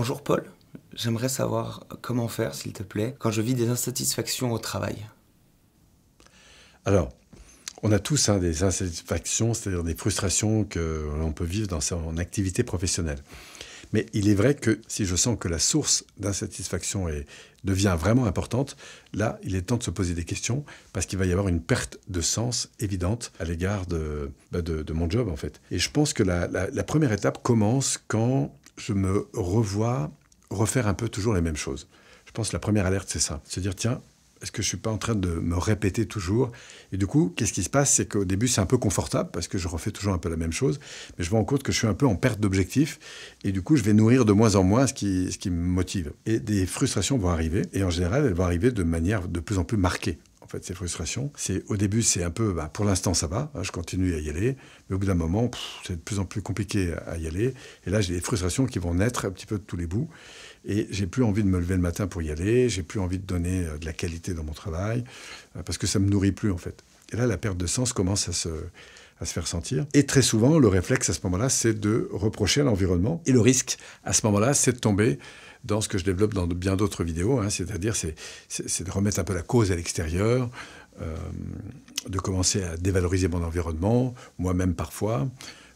Bonjour Paul, j'aimerais savoir comment faire, s'il te plaît, quand je vis des insatisfactions au travail. Alors, on a tous hein, des insatisfactions, c'est-à-dire des frustrations que l'on peut vivre dans son activité professionnelle. Mais il est vrai que si je sens que la source d'insatisfaction devient vraiment importante, là, il est temps de se poser des questions parce qu'il va y avoir une perte de sens évidente à l'égard de, bah, mon job, en fait. Et je pense que la première étape commence quand je me revois refaire un peu toujours les mêmes choses. Je pense que la première alerte, c'est ça. C'est dire, tiens, est-ce que je ne suis pas en train de me répéter toujours Et du coup, qu'est-ce qui se passe C'est qu'au début, c'est un peu confortable parce que je refais toujours un peu la même chose, mais je me rends compte que je suis un peu en perte d'objectif et du coup, je vais nourrir de moins en moins ce ce qui me motive. Et des frustrations vont arriver et en général, elles vont arriver de manière de plus en plus marquée fait, ces frustrations. C'est, au début, c'est un peu, bah, pour l'instant, ça va, hein, je continue à y aller. Mais au bout d'un moment, c'est de plus en plus compliqué à y aller. Et là, j'ai des frustrations qui vont naître un petit peu de tous les bouts. Et j'ai plus envie de me lever le matin pour y aller. J'ai plus envie de donner euh, de la qualité dans mon travail euh, parce que ça me nourrit plus, en fait. Et là, la perte de sens commence à se, à se faire sentir. Et très souvent, le réflexe à ce moment-là, c'est de reprocher à l'environnement. Et le risque à ce moment-là, c'est de tomber dans ce que je développe dans bien d'autres vidéos, hein, c'est-à-dire c'est de remettre un peu la cause à l'extérieur, euh, de commencer à dévaloriser mon environnement, moi-même parfois,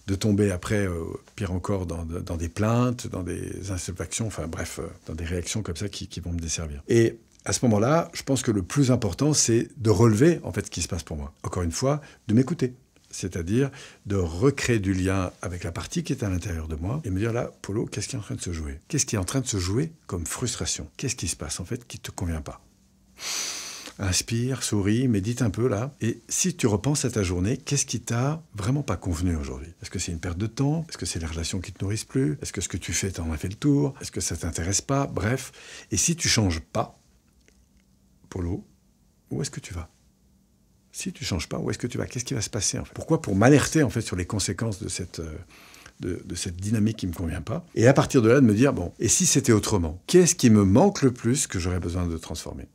de tomber après, euh, pire encore, dans, des plaintes, dans des insatisfactions, enfin bref, euh, dans des réactions comme ça qui vont me desservir. Et à ce moment-là, je pense que le plus important, c'est de relever en fait ce qui se passe pour moi. Encore une fois, de m'écouter c'est-à-dire de recréer du lien avec la partie qui est à l'intérieur de moi et me dire là, Polo, qu'est-ce qui est en train de se jouer Qu'est-ce qui est en train de se jouer comme frustration Qu'est-ce qui se passe en fait qui ne te convient pas Inspire, souris, médite un peu là. Et si tu repenses à ta journée, qu'est-ce qui t'a vraiment pas convenu aujourd'hui Est-ce que c'est une perte de temps Est-ce que c'est les relations qui te nourrissent plus Est-ce que ce que tu fais t'en as fait le tour Est-ce que ça t'intéresse pas Bref. Et si tu changes pas, Polo, où est-ce que tu vas si tu changes pas, où est-ce que tu vas Qu'est-ce qui va se passer en fait Pourquoi Pour m'alerter en fait sur les conséquences de cette euh, de, cette dynamique qui ne me convient pas. Et à partir de là, de me dire bon, et si c'était autrement Qu'est-ce qui me manque le plus que j'aurais besoin de transformer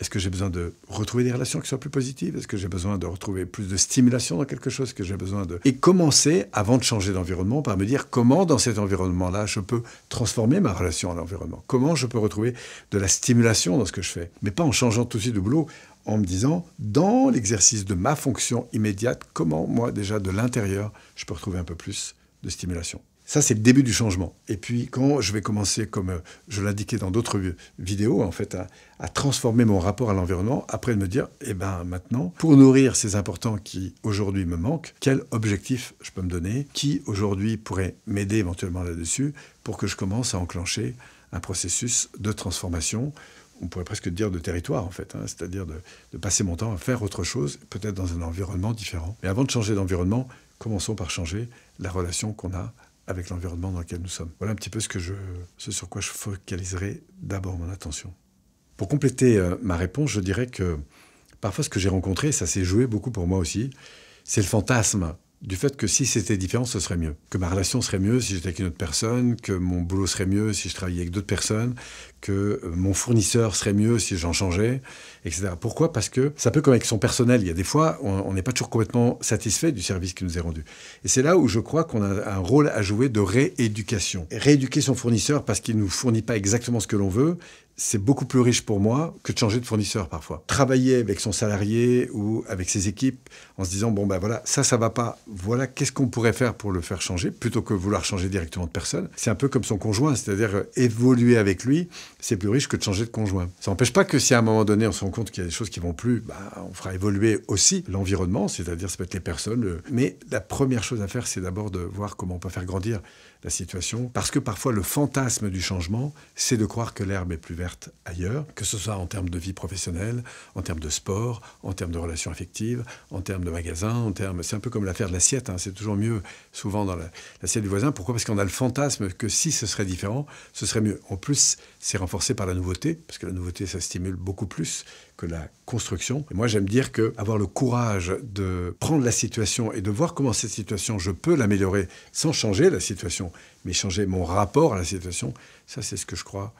est-ce que j'ai besoin de retrouver des relations qui soient plus positives Est-ce que j'ai besoin de retrouver plus de stimulation dans quelque chose que j'ai besoin de Et commencer, avant de changer d'environnement, par me dire comment dans cet environnement-là, je peux transformer ma relation à l'environnement Comment je peux retrouver de la stimulation dans ce que je fais Mais pas en changeant tout de suite de boulot, en me disant, dans l'exercice de ma fonction immédiate, comment moi déjà de l'intérieur, je peux retrouver un peu plus de stimulation. Ça, c'est le début du changement. Et puis, quand je vais commencer, comme euh, je l'indiquais dans d'autres vidéos, en fait, à, transformer mon rapport à l'environnement, après de me dire, eh ben, maintenant, pour nourrir ces importants qui aujourd'hui me manquent, quel objectif je peux me donner, qui aujourd'hui pourrait m'aider éventuellement là-dessus, pour que je commence à enclencher un processus de transformation on pourrait presque dire de territoire en fait, hein, c'est-à-dire de, passer mon temps à faire autre chose, peut-être dans un environnement différent. Mais avant de changer d'environnement, commençons par changer la relation qu'on a avec l'environnement dans lequel nous sommes. Voilà un petit peu ce, sur quoi je focaliserai d'abord mon attention. Pour compléter euh, ma réponse, je dirais que parfois ce que j'ai rencontré, ça s'est joué beaucoup pour moi aussi, c'est le fantasme du fait que si c'était différent, ce serait mieux. Que ma relation serait mieux si j'étais avec une autre personne, que mon boulot serait mieux si je travaillais avec d'autres personnes, que euh, mon fournisseur serait mieux si j'en changeais, etc. Pourquoi Parce que ça peut comme avec son personnel. Il y a des fois, on n'est pas toujours complètement satisfait du service qui nous est rendu. Et c'est là où je crois qu'on a un rôle à jouer de rééducation. Rééduquer son fournisseur parce qu'il ne nous fournit pas exactement ce que l'on veut, c'est beaucoup plus riche pour moi que de changer de fournisseur parfois. Travailler avec son salarié ou avec ses équipes en se disant bon ben voilà ça ça va pas, voilà qu'est-ce qu'on pourrait faire pour le faire changer plutôt que vouloir changer directement de personne. C'est un peu comme son conjoint, c'est-à-dire euh, évoluer avec lui, c'est plus riche que de changer de conjoint. Ça n'empêche pas que si à un moment donné on se rend compte qu'il y a des choses qui vont plus, bah, on fera évoluer aussi l'environnement, c'est-à-dire ça peut être les personnes. Euh. Mais la première chose à faire c'est d'abord de voir comment on peut faire grandir la situation parce que parfois le fantasme du changement c'est de croire que l'herbe est plus verte ailleurs, que ce soit en termes de vie professionnelle, en termes de sport, en termes de relations affectives, en termes de magasins, en termes... C'est un peu comme l'affaire de l'assiette, hein, c'est toujours mieux souvent dans l'assiette du voisin. Pourquoi Parce qu'on a le fantasme que si ce serait différent, ce serait mieux. En plus, c'est renforcé par la nouveauté, parce que la nouveauté, ça stimule beaucoup plus que la construction. Et moi, j'aime dire que avoir le courage de prendre la situation et de voir comment cette situation, je peux l'améliorer sans changer la situation, mais changer mon rapport à la situation, ça, c'est ce que je crois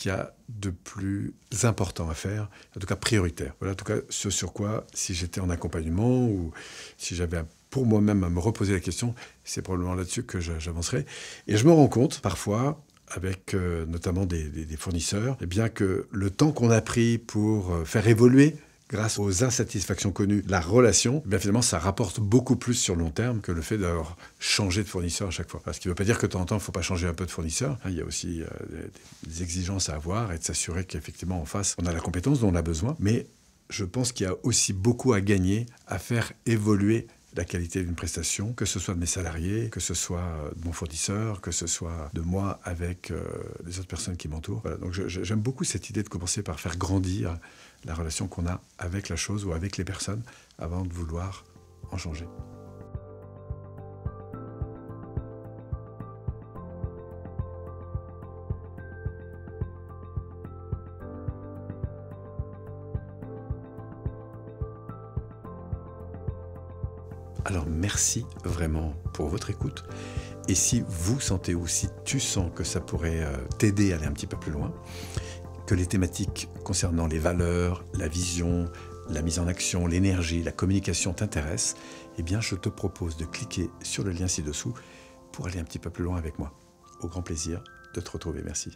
qu'il y a de plus important à faire, en tout cas prioritaire. Voilà en tout cas ce sur quoi, si j'étais en accompagnement ou si j'avais pour moi-même à me reposer la question, c'est probablement là-dessus que j'avancerai. Et je me rends compte parfois avec euh, notamment des, fournisseurs, et eh bien que le temps qu'on a pris pour euh, faire évoluer grâce aux insatisfactions connues, la relation, eh bien finalement, ça rapporte beaucoup plus sur long terme que le fait d'avoir changé de fournisseur à chaque fois. Parce ce qui ne veut pas dire que de temps en temps, il ne faut pas changer un peu de fournisseur. Hein. Il y a aussi euh, des exigences à avoir et de s'assurer qu'effectivement, en face, on a la compétence dont on a besoin. Mais je pense qu'il y a aussi beaucoup à gagner à faire évoluer la qualité d'une prestation, que ce soit de mes salariés, que ce soit euh, de mon fournisseur, que ce soit de moi avec euh, les autres personnes qui m'entourent. donc j'aime beaucoup cette idée de commencer par faire grandir la relation qu'on a avec la chose ou avec les personnes avant de vouloir en changer. Alors merci vraiment pour votre écoute. Et si vous sentez ou si tu sens que ça pourrait euh, t'aider à aller un petit peu plus loin, que les thématiques concernant les valeurs, la vision, la mise en action, l'énergie, la communication t'intéressent, eh bien je te propose de cliquer sur le lien ci-dessous pour aller un petit peu plus loin avec moi. Au grand plaisir de te retrouver. Merci.